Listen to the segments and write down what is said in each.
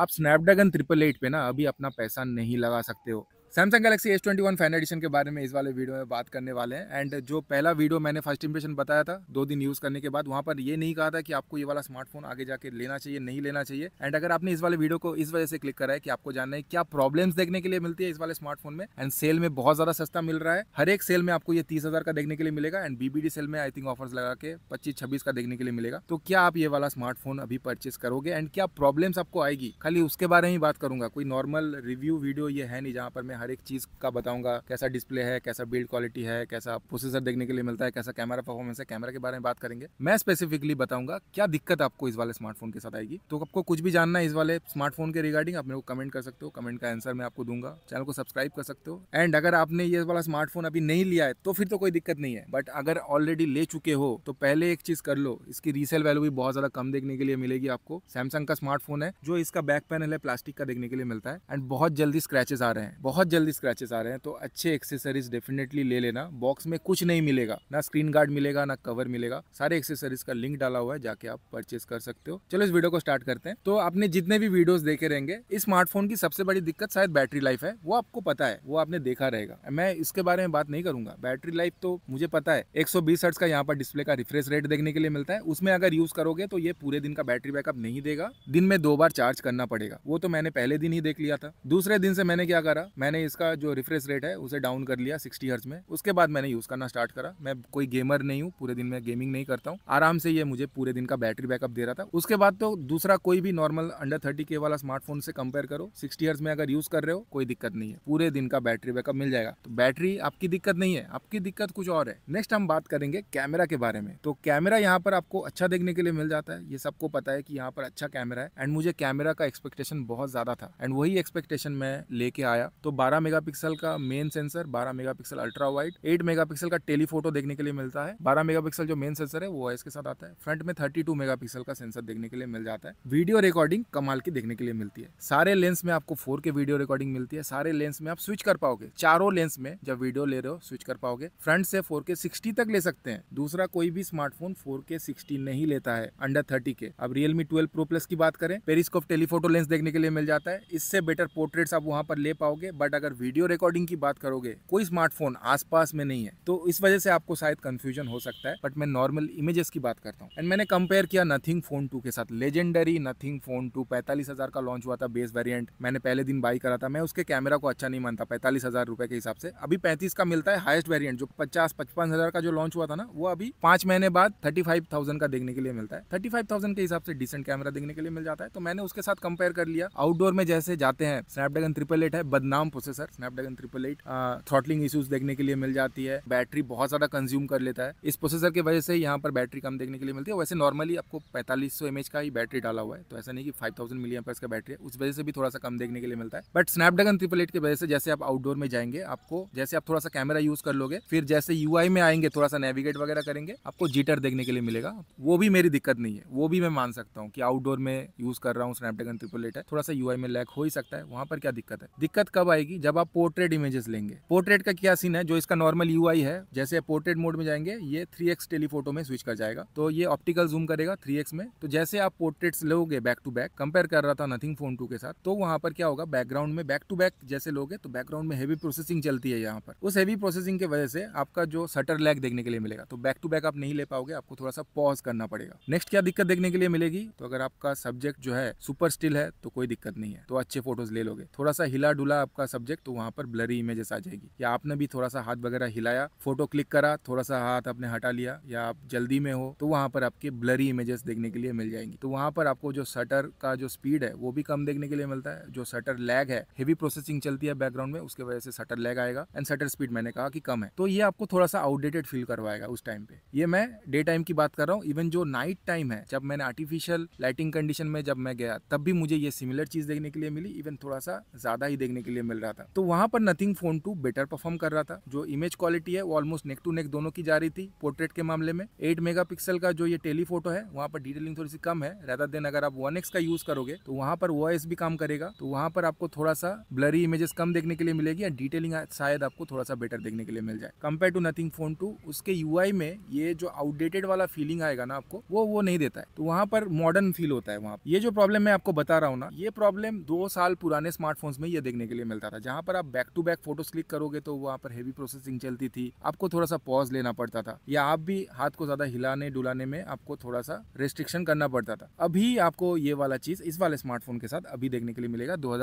आप Snapdragon triple eight पे ना अभी अपना पैसा नहीं लगा सकते हो Samsung Galaxy S twenty one fan edition के बारे में इस वाले वीडियो में बात करने वाले हैं एंड जो पहला वीडियो मैंने फर्स्ट इंप्रेशन बताया था दो दिन यूज़ करने के बाद वहाँ पर ये नहीं कहा था कि आपको ये वाला स्मार्टफोन आगे जाके लेना चाहिए नहीं लेना चाहिए एंड अगर आपने इस वाले वीडियो को इस वजह से क्लिक करा है कि आपको जानना है क्या प्रॉब्लम्स देखने के लिए मिलती है इस वाले स्मार्टफोन में एंड सेल में बहुत ज़्यादा सस्ता मिल रहा है हर एक सेल में आपको ये तीस का देखने के लिए मिलेगा एंड बीबीडी सेल में आई थिंक ऑफर्स लगा के पच्चीस छब्बीस का देखने के लिए मिलेगा तो क्या आप ये वाला स्मार्टफोन अभी परचेस करोगे एंड क्या प्रॉब्लम्स आपको आएगी खाली उसके बारे में ही बात करूंगा कोई नॉर्मल रिव्यू वीडियो ये है नहीं जहाँ पर मैं हर एक चीज़ का बताऊंगा कैसा डिस्प्ले है कैसा बिल्ड क्वालिटी है कैसा प्रोसेसर देखने के लिए मिलता है कैसा कैमरा परफॉर्मेंस है कैमरा के बारे में बात करेंगे मैं स्पेसिफिकली बताऊंगा क्या दिक्कत आपको इस वाले स्मार्टफोन के साथ आएगी तो आपको कुछ भी जानना है इस वाले स्मार्टफोन के रिगार्डिंग आप मेरे को कमेंट कर सकते हो कमेंट का आंसर मैं आपको दूंगा चैनल को सब्सक्राइब कर सकते हो एंड अगर आपने ये वाला स्मार्टफोन अभी नहीं लिया है तो फिर तो कोई दिक्कत नहीं है बट अगर ऑलरेडी ले चुके हो तो पहले एक चीज कर लो इसकी रीसेल वैल्यू भी बहुत ज्यादा कम देखने के लिए मिलेगी आपको सैमसंग का स्मार्टफोन है जो इसका बैक पैनल है प्लास्टिक का देखने के लिए मिलता है एंड बहुत जल्दी स्क्रैचेस आ रहे हैं बहुत जल्दी स्क्रैचेस आ रहे हैं तो अच्छे एक्सेसरीज डेफिनेटली ले लेना बॉक्स में कुछ नहीं मिलेगा ना स्क्रीन गार्ड मिलेगा ना कवर मिलेगा सारे एक्सेसरीज का लिंक डाला हुआ है जाके आप परचेज कर सकते हो चलो इस वीडियो को स्टार्ट करते हैं तो आपने जितने भी वीडियोस देखे रहेंगे इस स्मार्टफोन की सबसे बड़ी दिक्कत शायद बैटरी लाइफ है वो आपको पता है वो आपने देखा रहेगा मैं इसके बारे में बात नहीं करूंगा बैटरी लाइफ तो मुझे पता है एक सौ का यहाँ पर डिस्प्ले का रिफ्रेश रेट देखने के लिए मिलता है उसमें अगर यूज करोगे तो ये पूरे दिन का बैटरी बैकअप नहीं देगा दिन में दो बार चार्ज करना पड़ेगा वो तो मैंने पहले दिन ही देख लिया था दूसरे दिन से मैंने क्या करा मैंने इसका जो रिफ्रेश रेट है उसे डाउन कर लिया सिक्सटी हर्ज में उसके बाद मैंने यूज़ करना स्टार्ट करा मैं कोई गेमर नहीं हूँ पूरे दिन मैं गेमिंग नहीं करता हूँ आराम से ये मुझे पूरे दिन का बैटरी बैकअप दे रहा था उसके बाद तो दूसरा कोई भी नॉर्मल अंडर थर्टी के वाला स्मार्टफोन से कंपेयर करो सिक्सटी हर्ज में अगर यूज़ कर रहे हो कोई दिक्कत नहीं है पूरे दिन का बैटरी बैकअप मिल जाएगा तो बैटरी आपकी दिक्कत नहीं है आपकी दिक्कत कुछ और है नेक्स्ट हम बात करेंगे कैमरा के बारे में तो कैमरा यहाँ पर आपको अच्छा देखने के लिए मिल जाता है ये सबको पता है कि यहाँ पर अच्छा कैमरा है एंड मुझे कैमरा का एक्सपेक्टेशन बहुत ज़्यादा था एंड वही एक्सपेक्टेशन मैं लेके आया तो बारह 12 मेगापिक्सल का main sensor 12 megapixel ultra wide 8 megapixel का टेलीफोटो देखने के लिए मिलता है 12 मेगापिक्सल जो मेन सेंसर है वो इसके साथ आता है फ्रंट में 32 मेगापिक्सल का सेंसर देखने के लिए मिल जाता है वीडियो रिकॉर्डिंग कमाल की देखने के लिए मिलती है सारे लेंस में आपको फोर वीडियो रिकॉर्डिंग मिलती है सारे लेंस में आप स्विच कर पाओगे चारों लेंस में जब वीडियो ले रहे हो स्विच कर पाओगे फ्रंट से फोर के तक ले सकते हैं दूसरा कोई भी स्मार्टफोन फोर के नहीं लेता है अंडर थर्टी के अब रियलमी ट्वेल्व प्रो प्लस की बात करें पेरिस्कोप टेलीफोटो लेंस देखने के लिए मिल जाता है इससे बेटर पोर्ट्रेट्स आप वहां पर ले पाओगे बट अगर वीडियो रिकॉर्डिंग की बात करोगे कोई स्मार्टफोन आसपास में नहीं है तो इस वजह से आपको शायद कंफ्यूजन हो सकता है बट मैं नॉर्मल इमेजेस की बात करता हूँ एंड मैंने कंपेयर किया नथिंग फोन टू के साथ लेजेंडरी नथिंग फोन टू पैंतालीस का लॉन्च हुआ था बेस वेरियंट मैंने पहले दिन बाई करा था मैं उसके कैमरा को अच्छा नहीं मानता पैंतालीस के हिसाब से अभी पैंतीस का मिलता है हाइस्ट वेरियंट जो पचास पचपन का जो लॉन्च हुआ था ना वो अभी पांच महीने बाद थर्टी का देखने के लिए मिलता है थर्टी के हिसाब से डिसेंट कैमरा देखने के लिए मिल जाता है तो मैंने उसके साथ कंपेयर कर लिया आउटडोर में जैसे जाते हैं स्नैपड्रैगन ट्रिपल एट है बदनाम process processor Snapdragon triple eight throttling issues देखने के लिए मिल जाती है बैटरी बहुत ज़्यादा कंज्यूम कर लेता है इस प्रोसेसर की वजह से यहाँ पर बैटरी कम देखने के लिए मिलती है वैसे नॉर्मली आपको पैंतालीस सौ का ही बैटरी डाला हुआ है तो ऐसा नहीं कि फाइव थाउजेंड मिलियम का बैटरी है उस वजह से भी थोड़ा सा कम देखने के लिए मिलता है बट स्नैपड्रैगन ट्रिपल एट की वजह से जैसे आप आउटडोर में जाएंगे आपको जैसे आप थोड़ा सा कैमरा यूज कर लोगे फिर जैसे यू में आएंगे थोड़ा सा नेविगेट वगैरह करेंगे आपको जीटर देखने के लिए मिलेगा वो भी मेरी दिक्कत नहीं है वो भी मैं मान सकता हूँ कि आउटडोर में यूज कर रहा हूँ स्नैपड्रैगन ट्रिपल एट है थोड़ा सा यू में लैक हो ही सकता है वहाँ पर क्या दिक्कत है दिक्कत कब आएगी आएगी जब आप पोर्ट्रेट इमेजेस लेंगे पोर्ट्रेट का क्या सीन है जो इसका नॉर्मल यू है जैसे पोर्ट्रेट मोड में जाएंगे ये थ्री टेलीफोटो में स्विच कर जाएगा तो ये ऑप्टिकल जूम करेगा थ्री में तो जैसे आप पोर्ट्रेट लोगे बैक टू बैक कंपेयर कर रहा था नथिंग फोन टू के साथ तो वहाँ पर क्या होगा बैकग्राउंड में बैक टू बैक जैसे लोगे तो बैकग्राउंड में हैवी प्रोसेसिंग चलती है यहाँ पर उस हैवी प्रोसेसिंग की वजह से आपका जो सटर लैग देखने के लिए मिलेगा तो बैक टू बैक आप नहीं ले पाओगे आपको थोड़ा सा पॉज करना पड़ेगा नेक्स्ट क्या दिक्कत देखने के लिए मिलेगी तो अगर आपका सब्जेक्ट जो है सुपर स्टिल है तो कोई दिक्कत नहीं है तो अच्छे फोटोज ले लोगे थोड़ा सा हिला डुला आपका सब्जेक्ट तो वहाँ पर ब्लरी इमेजेस आ जाएगी या आपने भी थोड़ा सा हाथ वगैरह हिलाया फोटो क्लिक करा थोड़ा सा हाथ आपने हटा लिया या आप जल्दी में हो तो वहाँ पर आपके ब्लरी इमेजेस देखने के लिए मिल जाएंगी तो वहाँ पर आपको जो शटर का जो स्पीड है वो भी कम देखने के लिए मिलता है जो शटर लैग है हेवी प्रोसेसिंग चलती है बैकग्राउंड में उसके वजह से शटर लैग आएगा एंड शटर स्पीड मैंने कहा कि कम है तो ये आपको थोड़ा सा आउटडेटेड फील करवाएगा उस टाइम पे ये मैं डे टाइम की बात कर रहा हूँ इवन जो नाइट टाइम है जब मैंने आर्टिफिशियल लाइटिंग कंडीशन में जब मैं गया तब भी मुझे ये सिमिलर चीज देखने के लिए मिली इवन थोड़ा सा ज्यादा ही देखने के लिए मिल रहा रहा था तो वहां पर nothing phone two better perform कर रहा था जो इमेज क्वालिटी है वो ऑलमोस्ट नेक टू नेक दोनों की जा रही थी पोर्ट्रेट के मामले में एट मेगा का जो ये टेलीफोटो है वहाँ पर डिटेलिंग थोड़ी सी कम है रहता देन अगर आप वन का यूज करोगे तो वहाँ पर वो भी काम करेगा तो वहाँ पर आपको थोड़ा सा ब्लरी इमेजेस कम देखने के लिए मिलेगी या डिटेलिंग शायद आपको थोड़ा सा बेटर देखने के लिए मिल जाए compare to nothing phone two उसके यू में ये जो आउटडेटेड वाला फीलिंग आएगा ना आपको वो वो नहीं देता है तो वहाँ पर मॉडर्न फील होता है वहाँ ये जो प्रॉब्लम मैं आपको बता रहा हूँ ना ये प्रॉब्लम दो साल पुराने स्मार्टफोन्स में ये देखने के लिए मिलता था जहाँ पर आप back to back photos click करोगे तो वहाँ पर हेवी प्रोसेसिंग चलती थी आपको थोड़ा सा पॉज लेना पड़ता था या आप भी हाथ को ज़्यादा हिलाने डुलाने में आपको थोड़ा सा रेस्ट्रिक्शन करना पड़ता था अभी आपको ये वाला चीज़ इस वाले स्मार्टफोन के साथ अभी देखने के लिए मिलेगा दो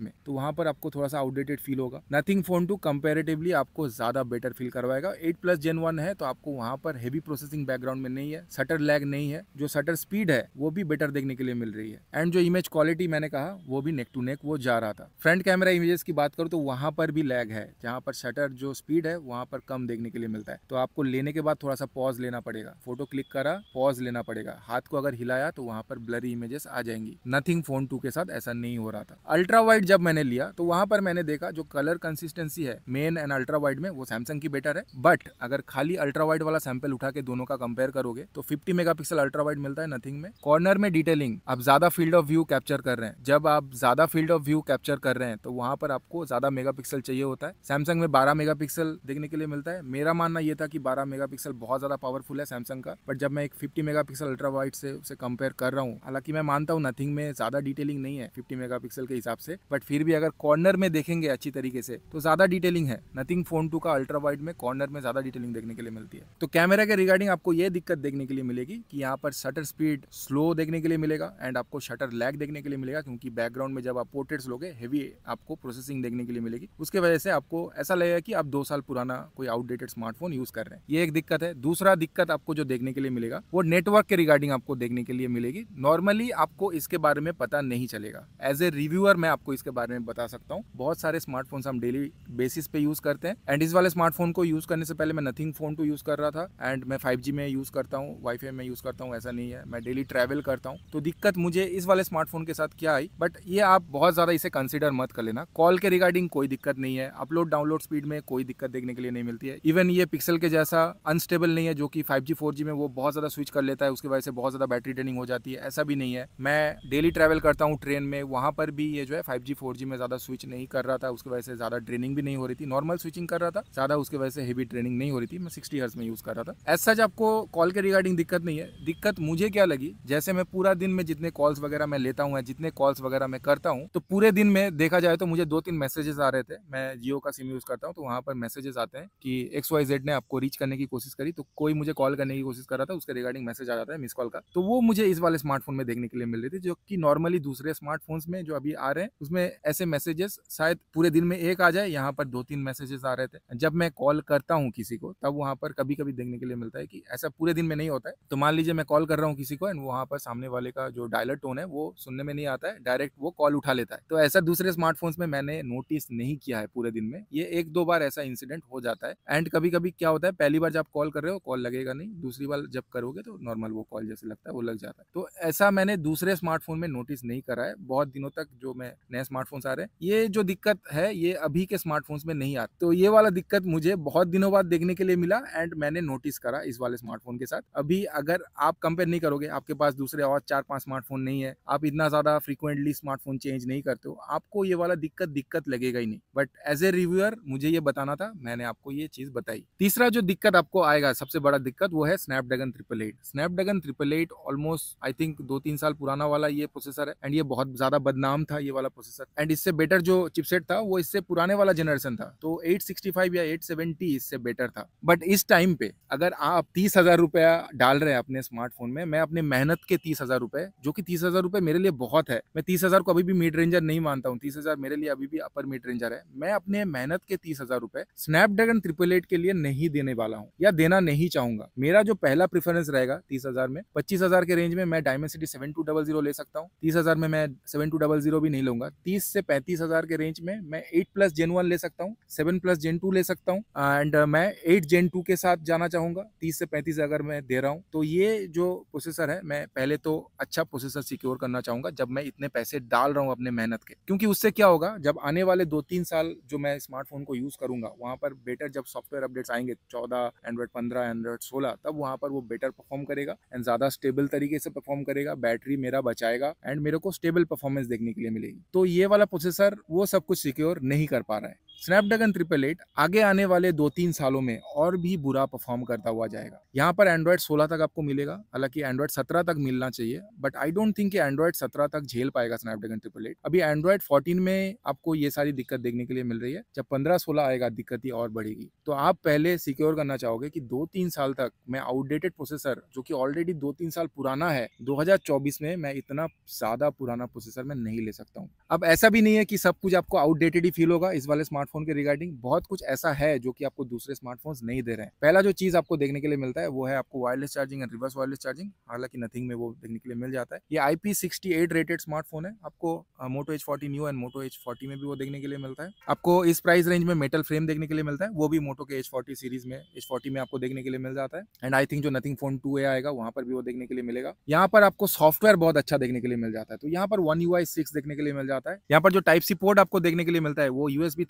में तो वहाँ पर आपको थोड़ा सा आउटडेटेड फील होगा नथिंग फोन टू कम्पेरेटिवली आपको ज़्यादा बेटर फील करवाएगा एट प्लस जेन वन है तो आपको वहाँ पर हेवी प्रोसेसिंग बैकग्राउंड में नहीं है सटर लैग नहीं है जो सटर स्पीड है वो भी बेटर देखने के लिए मिल रही है एंड जो इमेज क्वालिटी मैंने कहा वो भी नेक टू नेक वो जा रहा था फ्रंट कैमरा इमेजेस की बात बात करूँ तो वहाँ पर भी लैग है जहाँ पर शटर जो स्पीड है वहाँ पर कम देखने के लिए मिलता है तो आपको लेने के बाद थोड़ा सा पॉज लेना पड़ेगा फोटो क्लिक करा पॉज लेना पड़ेगा हाथ को अगर हिलाया तो वहाँ पर ब्लरी इमेजेस आ जाएंगी नथिंग फोन टू के साथ ऐसा नहीं हो रहा था अल्ट्रा वाइड जब मैंने लिया तो वहाँ पर मैंने देखा जो कलर कंसिस्टेंसी है मेन एंड अल्ट्रा वाइड में वो सैमसंग की बेटर है बट अगर खाली अल्ट्रा वाइड वाला सैंपल उठा के दोनों का कंपेयर करोगे तो फिफ्टी मेगा अल्ट्रा वाइड मिलता है नथिंग में कॉर्नर में डिटेलिंग आप ज्यादा फील्ड ऑफ व्यू कैप्चर कर रहे हैं जब आप ज्यादा फील्ड ऑफ व्यू कैप्चर कर रहे हैं तो वहाँ पर आपको आपको ज़्यादा मेगापिक्सल चाहिए होता है सैमसंग में 12 मेगापिक्सल देखने के लिए मिलता है मेरा मानना यह था कि 12 मेगापिक्सल बहुत ज़्यादा पावरफुल है सैमसंग का बट जब मैं एक 50 मेगापिक्सल अल्ट्रा वाइट से उसे कंपेयर कर रहा हूँ हालांकि मैं मानता हूँ नथिंग में ज़्यादा डिटेलिंग नहीं है फिफ्टी मेगा के हिसाब से बट फिर भी अगर कॉर्नर में देखेंगे अच्छी तरीके से तो ज़्यादा डिटेलिंग है नथिंग फोन टू का अल्ट्रा वाइट में कॉर्नर में ज़्यादा डिटेलिंग देखने के लिए मिलती है तो कैमरा के रिगार्डिंग आपको यह दिक्कत देखने के लिए मिलेगी कि यहाँ पर शटर स्पीड स्लो देखने के लिए मिलेगा एंड आपको शटर लैग देखने के लिए मिलेगा क्योंकि बैकग्राउंड में जब आप पोर्ट्रेट्स लोगे हेवी आपको प्रोसेसिंग देखने के लिए मिलेगी उसके वजह से आपको ऐसा लगेगा कि आप दो साल पुराना कोई आउटडेटेड स्मार्टफोन यूज कर रहे हैं ये एक दिक्कत है दूसरा दिक्कत आपको जो देखने के लिए मिलेगा वो नेटवर्क के रिगार्डिंग आपको देखने के लिए मिलेगी नॉर्मली आपको इसके बारे में पता नहीं चलेगा एज ए रिव्यूअर मैं आपको इसके बारे में बता सकता हूँ बहुत सारे स्मार्टफोन हम डेली बेसिस पे यूज करते हैं एंड इस वाले स्मार्टफोन को यूज करने से पहले मैं नथिंग फोन टू यूज कर रहा था एंड मैं फाइव में यूज करता हूँ वाई में यूज करता हूँ ऐसा नहीं है मैं डेली ट्रेवल करता हूँ तो दिक्कत मुझे इस वाले स्मार्टफोन के साथ क्या आई बट ये आप बहुत ज्यादा इसे कंसिडर मत कर लेना कॉल के रिगार्डिंग कोई दिक्कत नहीं है अपलोड डाउनलोड स्पीड में कोई दिक्कत देखने के लिए नहीं मिलती है इवन ये पिक्सल के जैसा अनस्टेबल नहीं है जो कि फाइव जी फोर जी में वो बहुत ज़्यादा स्विच कर लेता है उसकी वजह से बहुत ज़्यादा बैटरी ड्रेनिंग हो जाती है ऐसा भी नहीं है मैं डेली ट्रैवल करता हूँ ट्रेन में वहां पर भी ये जो है फाइव जी फोर जी में ज़्यादा स्विच नहीं कर रहा था उसकी वजह से ज़्यादा ट्रेनिंग भी नहीं हो रही थी नॉर्मल स्विचिंग कर रहा था ज़्यादा उसकी वजह से हेवी ट्रेनिंग नहीं हो रही थी मैं सिक्सटी हर्स में यूज़ कर रहा था ऐसा सच आपको कॉल के रिगार्डिंग दिक्कत नहीं है दिक्कत मुझे क्या लगी जैसे मैं पूरा दिन में जितने कॉल्स वगैरह मैं लेता हूँ जितने कॉल्स वगैरह मैं करता हूँ तो पूरे दिन में देखा जाए तो मुझे दो तीन दिन मैसेजेस आ रहे थे मैं जियो का सिम यूज़ करता हूँ तो वहाँ पर मैसेजेस आते हैं कि एक्स वाई जेड ने आपको रीच करने की कोशिश करी तो कोई मुझे कॉल करने की कोशिश कर रहा था उसके रिगार्डिंग मैसेज आ जाता है मिस कॉल का तो वो मुझे इस वाले स्मार्टफोन में देखने के लिए मिल रही थी जो कि नॉर्मली दूसरे स्मार्टफोन में जो अभी आ रहे हैं उसमें ऐसे मैसेजेस शायद पूरे दिन में एक आ जाए यहाँ पर दो तीन मैसेजेस आ रहे थे जब मैं कॉल करता हूँ किसी को तब वहाँ पर कभी कभी देखने के लिए मिलता है कि ऐसा पूरे दिन में नहीं होता है तो मान लीजिए मैं कॉल कर रहा हूँ किसी को एंड वहाँ पर सामने वाले का जो डायलर टोन है वो सुनने में नहीं आता है डायरेक्ट वो कॉल उठा लेता है तो ऐसा दूसरे स्मार्टफोन्स में मैंने नोटिस नहीं किया है पूरे दिन में ये एक दो बार ऐसा इंसिडेंट हो जाता है एंड कभी कभी क्या होता है पहली बार जब कॉल कर रहे हो कॉल लगेगा नहीं दूसरी बार जब करोगे तो नॉर्मल वो कॉल जैसे लगता है वो लग जाता है तो ऐसा मैंने दूसरे स्मार्टफोन में नोटिस नहीं करा है बहुत दिनों तक जो मैं नए स्मार्टफोन आ रहे हैं ये जो दिक्कत है ये अभी के स्मार्टफोन में नहीं आता तो ये वाला दिक्कत मुझे बहुत दिनों बाद देखने के लिए मिला एंड मैंने नोटिस करा इस वाले स्मार्टफोन के साथ अभी अगर आप कंपेयर नहीं करोगे आपके पास दूसरे और चार पांच स्मार्टफोन नहीं है आप इतना ज्यादा फ्रीक्वेंटली स्मार्टफोन चेंज नहीं करते हो आपको ये वाला दिक्कत दिक्कत दिक्कत लगेगा ही नहीं बट एज ए रिव्यूअर मुझे ये बताना था मैंने आपको ये चीज़ बताई तीसरा जो दिक्कत आपको आएगा सबसे बड़ा दिक्कत वो है Snapdragon triple eight Snapdragon triple eight almost I think दो तीन साल पुराना वाला ये प्रोसेसर है एंड ये बहुत ज़्यादा बदनाम था ये वाला प्रोसेसर एंड इससे बेटर जो चिपसेट था वो इससे पुराने वाला जनरेशन था तो एट या एट इससे बेटर था बट इस टाइम पे अगर आप तीस रुपया डाल रहे हैं अपने स्मार्टफोन में मैं अपने मेहनत के तीस रुपए जो कि तीस रुपए मेरे लिए बहुत है मैं तीस को अभी भी मिड रेंजर नहीं मानता हूँ तीस मेरे लिए अभी भी अपर मिड रेंजर है मैं अपने मेहनत के तीस हजार रूपए स्नैपड्रैगन ट्रिपल एट के लिए नहीं देने वाला हूँ या देना नहीं चाहूंगा मेरा जो पहला प्रेफरेंस रहेगा तीस हजार में पच्चीस हजार के रेंज में मैं Dimensity seven two double zero ले सकता हूँ तीस हजार में मैं सेवन टू डबल जीरो भी नहीं लूंगा तीस से पैंतीस हजार के रेंज में मैं एट प्लस जेन वन ले सकता हूँ सेवन प्लस जेन टू ले सकता हूँ एंड मैं एट जेन टू के साथ जाना चाहूंगा तीस से पैंतीस अगर मैं दे रहा हूँ तो ये जो प्रोसेसर है मैं पहले तो अच्छा प्रोसेसर सिक्योर करना चाहूंगा जब मैं इतने पैसे डाल रहा हूँ अपने मेहनत के क्योंकि उससे क्या होगा जब आने आने वाले दो तीन साल जो मैं स्मार्टफोन को यूज़ करूँगा वहाँ पर बेटर जब सॉफ्टवेयर अपडेट्स आएंगे चौदह एंड्रॉयड पंद्रह एंड्रॉयड सोलह तब वहाँ पर वो बेटर परफॉर्म करेगा एंड ज़्यादा स्टेबल तरीके से परफॉर्म करेगा बैटरी मेरा बचाएगा एंड मेरे को स्टेबल परफॉर्मेंस देखने के लिए मिलेगी तो ये वाला प्रोसेसर वो सब कुछ सिक्योर नहीं कर पा रहा है स्नैपड्रैगन ट्रिपल एट आगे आने वाले दो तीन सालों में और भी बुरा परफॉर्म करता हुआ जाएगा यहाँ पर एंड्रॉयड 16 तक आपको मिलेगा हालांकि एंड्रॉयड 17 तक मिलना चाहिए बट आई डोंट थिंक कि एंड्रॉयड 17 तक झेल पाएगा स्नैपड्रैगन ट्रिपल एट अभी एंड्रॉयड 14 में आपको ये ये सारी दिक्कत देखने के लिए मिल रही है जब पंद्रह सोलह आएगा दिक्कत ही और बढ़ेगी तो आप पहले सिक्योर करना चाहोगे कि दो तीन साल तक मैं आउटडेटेड प्रोसेसर जो कि ऑलरेडी दो तीन साल पुराना है 2024 में मैं इतना ज़्यादा पुराना प्रोसेसर मैं नहीं ले सकता हूँ अब ऐसा भी नहीं है कि सब कुछ आपको आउटडेटेड ही फील होगा इस वाले स्मार्टफोन के रिगार्डिंग बहुत कुछ ऐसा है जो कि आपको दूसरे स्मार्टफोन नहीं दे रहे हैं पहला जो चीज़ आपको देखने के लिए मिलता है वो है आपको wireless charging and reverse wireless charging हालांकि नथिंग में वो देखने के लिए मिल जाता है ये आई रेटेड स्मार्टफोन है आपको Moto H forty new and Moto H forty में भी वो देखने के लिए मिलता है आपको इस प्राइस रेंज में मेटल फ्रेम देखने के लिए मिलता है वो भी मोटो के एच फोर्टी सीरीज में एच फोर्टी में आपको देखने के लिए मिल जाता है एंड आई थिंक जो नथिंग फोन टू आएगा वहां पर भी वो देखने के लिए मिलेगा यहाँ पर आपको सॉफ्टवेयर बहुत अच्छा देखने के लिए मिल जाता है तो यहाँ पर वन यू देखने के लिए मिल जाता है यहाँ पर जो टाइप सी पोर्ट आपको देखने के लिए मिलता है वो यूएस बी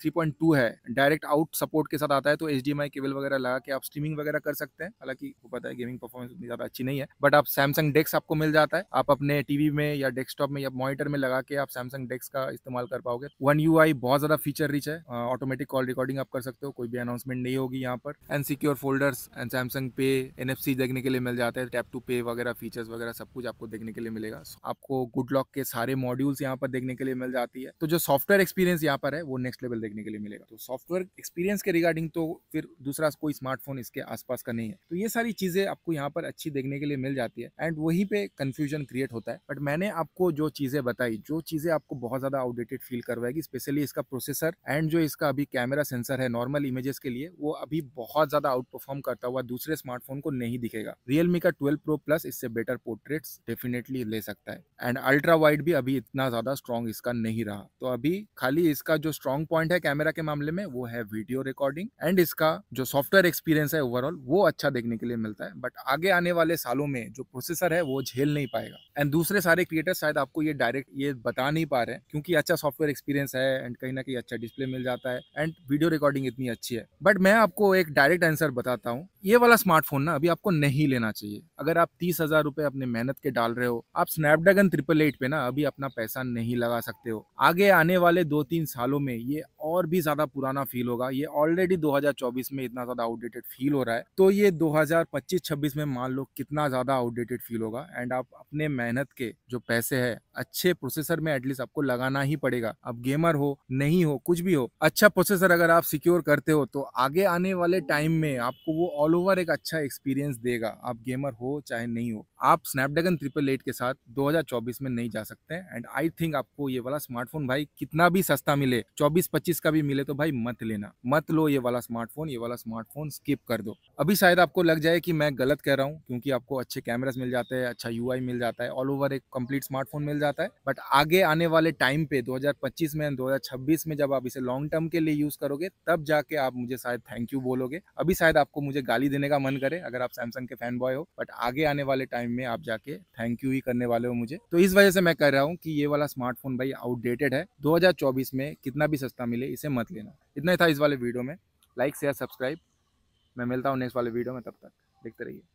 है डायरेक्ट आउट सपोर्ट के साथ आता है तो एच केबल वगैरह लगा के आप स्ट्रीमिंग वगैरह कर सकते हैं हालांकि वो पता है गेमिंग परफॉर्मेंस उतनी ज्यादा अच्छी नहीं है बट आप सैमसंग डेस्क आपको मिल जाता है आप अपने टीवी में या डेस्कटॉप में या मॉनिटर में लगा के आप सैमसंग डेस्क का इस्तेमाल कर पाओगे वन यू यूआई बहुत ज़्यादा फीचर रिच है ऑटोमेटिक कॉल रिकॉर्डिंग आप कर सकते हो कोई भी अनाउंसमेंट नहीं होगी यहाँ पर and secure folders and Samsung pay एन देखने के लिए मिल जाता है टैप टू पे वगैरह फीचर्स वगैरह सब कुछ आपको देखने के लिए मिलेगा आपको गुड लॉक के सारे मॉड्यूल्स यहाँ पर देखने के लिए मिल जाती है तो जो सॉफ्टवेयर एक्सपीरियंस यहाँ पर है वो नेक्स्ट लेवल देखने के लिए मिलेगा तो सॉफ्टवेयर एक्सपीरियंस के रिगार्डिंग तो फिर दूसरा कोई स्मार्टफोन इसके आसपास का नहीं है तो ये सारी चीज़ें आपको यहाँ पर अच्छी देखने के लिए मिल जाती है एंड वहीं पे कंफ्यूजन क्रिएट होता है बट मैंने आपको जो चीज़ें बताई जो चीज़ें आपको बहुत ज़्यादा आउटडेटेड फील करवाएगी स्पेशली इसका प्रोसेसर एंड जो इसका अभी कैमरा सेंसर है नॉर्मल इमेजेस के लिए वो अभी बहुत ज्यादा आउट परफॉर्म करता हुआ दूसरे स्मार्टफोन को नहीं दिखेगा रियलमी का ट्वेल्व प्रो प्लस इससे बेटर पोर्ट्रेट डेफिनेटली ले सकता है एंड अल्ट्रा वाइड भी अभी इतना ज्यादा स्ट्रॉन्ग इसका नहीं रहा तो अभी खाली इसका जो स्ट्रॉन्ग पॉइंट है कैमरा के मामले में वो है वीडियो रिकॉर्डिंग एंड इसका जो सॉफ्टवेयर एक्सपीरियंस है ओवरऑल वो अच्छा देखने के लिए मिलता है बट आगे आने वाले सालों में जो प्रोसेसर है वो झेल नहीं पाएगा एंड दूसरे सारे क्रिएटर शायद आपको ये डायरेक्ट ये बता नहीं पा रहे क्योंकि अच्छा सॉफ्टवेयर एक्सपीरियंस है है एंड कहीं ना कहीं अच्छा डिस्प्ले मिल जाता है एंड वीडियो रिकॉर्डिंग इतनी अच्छी है बट मैं आपको एक डायरेक्ट आंसर बताता हूँ ये वाला स्मार्टफोन ना अभी आपको नहीं लेना चाहिए अगर आप तीस हज़ार रूपए अपने मेहनत के डाल रहे हो आप स्नैपड्रैगन ट्रिपल एट पे ना अभी अपना पैसा नहीं लगा सकते हो आगे आने वाले दो तीन सालों में ये और भी ज़्यादा पुराना फील होगा ये ऑलरेडी 2024 में इतना ज़्यादा आउटडेटेड फील हो रहा है तो ये 2025-26 में मान लो कितना ज़्यादा आउटडेटेड फील होगा एंड आप अपने मेहनत के जो पैसे है अच्छे प्रोसेसर में एटलीस्ट आपको लगाना ही पड़ेगा आप गेमर हो नहीं हो कुछ भी हो अच्छा प्रोसेसर अगर आप सिक्योर करते हो तो आगे आने वाले टाइम में आपको वो ऑल ऑल ओवर एक अच्छा एक्सपीरियंस देगा आप गेमर हो चाहे नहीं हो आप स्नैपड्रैगन ट्रिपल एट के साथ 2024 में नहीं जा सकते एंड आई थिंक आपको ये वाला स्मार्टफोन भाई कितना भी सस्ता मिले 24-25 का भी मिले तो भाई मत लेना मत लो ये वाला स्मार्टफोन ये वाला स्मार्टफोन स्किप कर दो अभी शायद आपको लग जाए कि मैं गलत कह रहा हूँ क्योंकि आपको अच्छे कैमराज मिल जाते हैं अच्छा यू मिल जाता है ऑल ओवर एक कम्प्लीट स्मार्टफोन मिल जाता है बट आगे आने वाले टाइम पे दो में एंड दो में जब आप इसे लॉन्ग टर्म के लिए यूज करोगे तब जाके आप मुझे शायद थैंक यू बोलोगे अभी शायद आपको मुझे गाली गाली देने का मन करे अगर आप सैमसंग के फैन बॉय हो बट आगे आने वाले टाइम में आप जाके थैंक यू ही करने वाले हो मुझे तो इस वजह से मैं कह रहा हूँ कि ये वाला स्मार्टफोन भाई आउटडेटेड है 2024 में कितना भी सस्ता मिले इसे मत लेना इतना ही था इस वाले वीडियो में लाइक शेयर सब्सक्राइब मैं मिलता हूँ नेक्स्ट वाले वीडियो में तब तक देखते रहिए